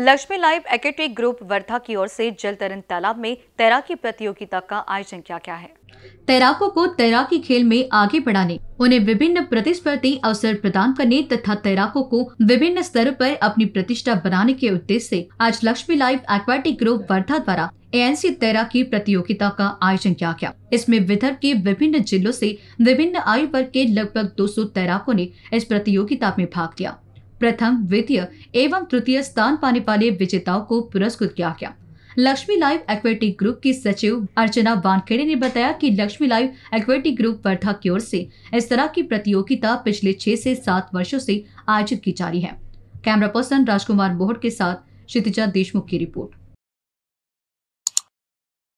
Lakshmi life aquatic group Wardha की ओर से जल तरन तालाब में तैराकी प्रतियोगिता का आयोजन किया गया है तैराकों को तैराकी खेल में आगे बढ़ाने उन्हें विभिन्न प्रतिस्पर्धी अवसर प्रदान करने तथा तैराकों को विभिन्न स्तरों पर अपनी प्रतिष्ठा बनाने के उद्देश्य से आज Lakshmi life aquatic group Wardha द्वारा एएनसी तैराकी प्रतियोगिता का आयोजन किया गया इसमें विदर्भ के विभिन्न जिलों से विभिन्न आयु वर्ग के लगभग 200 तैराकों ने इस प्रतियोगिता में भाग लिया प्रथम द्वितीय एवं तृतीय स्थान पाने वाले विजेताओं को पुरस्कृत किया गया लक्ष्मी लाइव एक्वेटिक ग्रुप की सचिव अर्चना वानखेड़े ने बताया कि Lakshmi life aquatic group Wardha की ओर से इस तरह की प्रतियोगिता पिछले छह से सात वर्षों से आयोजित की जा रही है कैमरा पर्सन राजकुमार बोहट के साथ क्षितिजा देशमुख की रिपोर्ट